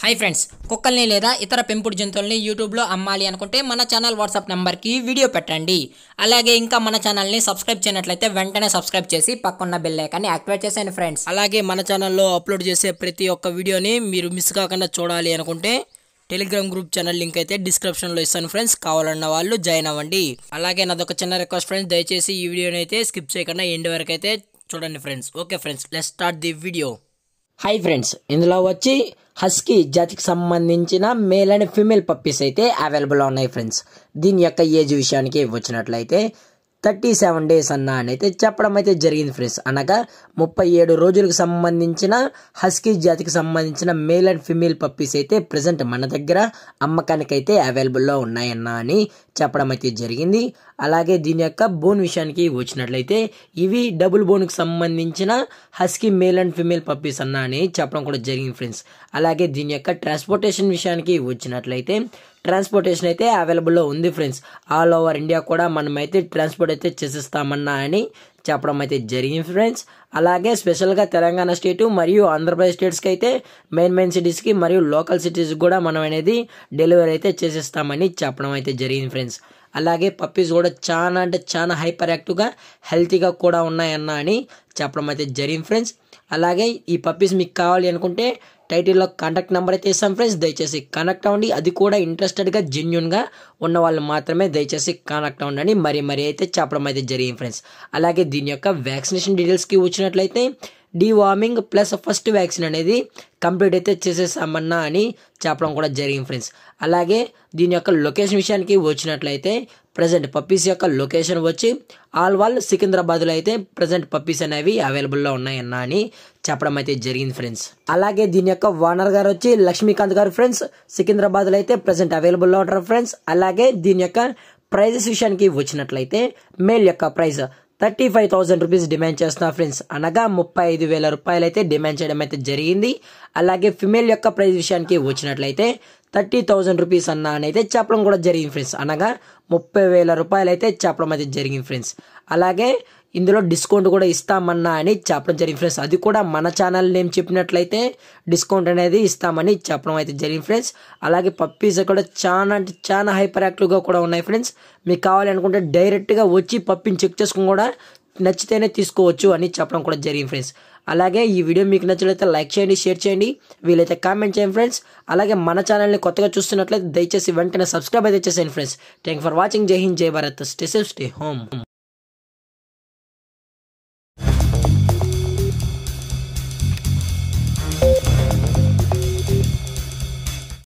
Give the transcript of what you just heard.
hi friends కుక్కల్ని లేదా ఇతర పెంపుడు జంతువుల్ని యూట్యూబ్లో అమ్మాలి అనుకుంటే మన ఛానల్ వాట్సాప్ నెంబర్కి వీడియో పెట్టండి అలాగే ఇంకా మన ఛానల్ని సబ్స్క్రైబ్ చేయనట్లయితే వెంటనే సబ్స్క్రైబ్ చేసి పక్కన్న బెల్ ఐకాన్ని యాక్టివేట్ చేసేయండి ఫ్రెండ్స్ అలాగే మన ఛానల్లో అప్లోడ్ చేసే ప్రతి ఒక్క వీడియోని మీరు మిస్ కాకుండా చూడాలి అనుకుంటే టెలిగ్రామ్ గ్రూప్ ఛానల్ లింక్ అయితే డిస్క్రిప్షన్లో ఇస్తాను ఫ్రెండ్స్ కావాలన్న వాళ్ళు జాయిన్ అవ్వండి అలాగే నాదొక చిన్న రిక్వెస్ట్ ఫ్రెండ్స్ దయచేసి ఈ వీడియోని అయితే స్కిప్ చేయకుండా ఎండ్ వరకు అయితే చూడండి friends okay friends let start the video hi friends ఇందులో వచ్చి హస్కీ జాతికి సంబంధించిన మేల్ అండ్ ఫిమేల్ పప్పీస్ అయితే అవైలబుల్ ఉన్నాయి ఫ్రెండ్స్ దీని యొక్క ఏజ్ విషయానికి వచ్చినట్లయితే థర్టీ సెవెన్ డేస్ అన్న అని అయితే చెప్పడం అయితే జరిగింది ఫ్రెండ్స్ అనగా ముప్పై ఏడు రోజులకు సంబంధించిన హస్కీ జాతికి సంబంధించిన మేల్ అండ్ ఫిమేల్ పప్పీస్ అయితే ప్రజెంట్ మన దగ్గర అమ్మకానికి అయితే అవైలబుల్లో ఉన్నాయన్న అని చెప్పడం అయితే జరిగింది అలాగే దీని యొక్క బోన్ విషయానికి వచ్చినట్లయితే ఇవి డబుల్ బోన్కి సంబంధించిన husky male and female puppies అన్న అని చెప్పడం కూడా జరిగింది ఫ్రెండ్స్ అలాగే దీని యొక్క ట్రాన్స్పోర్టేషన్ విషయానికి వచ్చినట్లయితే ట్రాన్స్పోర్టేషన్ అయితే అవైలబుల్లో ఉంది ఫ్రెండ్స్ ఆల్ ఓవర్ ఇండియా కూడా మనమైతే ట్రాన్స్పోర్ట్ అయితే చేసిస్తామన్నా అని చెప్పడం అయితే జరిగింది ఫ్రెండ్స్ అలాగే స్పెషల్గా తెలంగాణ స్టేట్ మరియు ఆంధ్రప్రదేశ్ స్టేట్స్కి అయితే మెయిన్ మెయిన్ సిటీస్కి మరియు లోకల్ సిటీస్ కూడా మనం అనేది డెలివరీ అయితే చేసేస్తామని చెప్పడం అయితే జరిగింది ఫ్రెండ్స్ అలాగే పప్పీస్ కూడా చాలా అంటే చాలా హైపర్ యాక్టివ్గా హెల్తీగా కూడా ఉన్నాయన్న అని చెప్పడం అయితే జరిగింది ఫ్రెండ్స్ అలాగే ఈ పప్పీస్ మీకు కావాలి అనుకుంటే టైటిల్లో కాంటాక్ట్ నెంబర్ అయితే ఇస్తాం ఫ్రెండ్స్ దయచేసి కనెక్ట్ అవ్వండి అది కూడా ఇంట్రెస్టెడ్గా జెన్యున్గా ఉన్న వాళ్ళు మాత్రమే దయచేసి కనెక్ట్ అవ్వండి మరి మరి అయితే చెప్పడం అయితే జరిగింది ఫ్రెండ్స్ అలాగే దీని యొక్క వ్యాక్సినేషన్ డీటెయిల్స్కి వచ్చినట్లయితే డివార్మింగ్ ప్లస్ ఫస్ట్ వ్యాక్సిన్ అనేది కంప్లీట్ అయితే చేసేసామన్నా అని చెప్పడం కూడా జరిగింది ఫ్రెండ్స్ అలాగే దీని యొక్క లొకేషన్ విషయానికి వచ్చినట్లయితే ప్రజెంట్ పప్పీస్ యొక్క లొకేషన్ వచ్చి ఆల్ వాల్ సికింద్రాబాద్లో అయితే ప్రజెంట్ పప్పీస్ అనేవి అవైలబుల్లో ఉన్నాయన్న అని చెప్పడం అయితే జరిగింది ఫ్రెండ్స్ అలాగే దీని యొక్క ఓనర్ గారు వచ్చి లక్ష్మీకాంత్ గారు ఫ్రెండ్స్ సికింద్రాబాద్లో అయితే ప్రజెంట్ అవైలబుల్లో ఉంటారు ఫ్రెండ్స్ అలాగే దీని యొక్క ప్రైజెస్ విషయానికి వచ్చినట్లయితే మేల్ యొక్క price thirty five thousand rupees demand చేస్తున్నా ఫ్రెండ్స్ అనగా ముప్పై ఐదు వేల రూపాయలు అయితే డిమాండ్ చేయడం అయితే జరిగింది అలాగే ఫిమేల్ యొక్క ప్రైస్ విషయానికి వచ్చినట్లయితే థర్టీ థౌసండ్ రూపీస్ అన్న అయితే చెప్పడం కూడా జరిగింది ఫ్రెండ్స్ అనగా ముప్పై వేల రూపాయలు అయితే చెప్పడం అయితే జరిగింది ఫ్రెండ్స్ అలాగే ఇందులో డిస్కౌంట్ కూడా ఇస్తామన్నా అని చెప్పడం జరిగింది ఫ్రెండ్స్ అది కూడా మన ఛానల్ నేమ్ చెప్పినట్లయితే డిస్కౌంట్ అనేది ఇస్తామని చెప్పడం అయితే జరిగింది ఫ్రెండ్స్ అలాగే పప్పీస్ కూడా చాలా అంటే చాలా హైపర్ యాక్టివ్గా కూడా ఉన్నాయి ఫ్రెండ్స్ మీకు కావాలనుకుంటే డైరెక్ట్గా వచ్చి పప్పిని చెక్ చేసుకుని కూడా నచ్చితేనే తీసుకోవచ్చు అని చెప్పడం కూడా జరిగింది ఫ్రెండ్స్ అలాగే ఈ వీడియో మీకు నచ్చినట్లయితే లైక్ చేయండి షేర్ చేయండి వీలైతే కామెంట్ చేయండి ఫ్రెండ్స్ అలాగే మన ఛానల్ని కొత్తగా చూస్తున్నట్లయితే దయచేసి వెంటనే సబ్స్క్రైబ్ అయితే చేసేయండి ఫ్రెండ్స్ థ్యాంక్ ఫర్ వాచింగ్ జై హింద్ జై Bharat stay safe stay home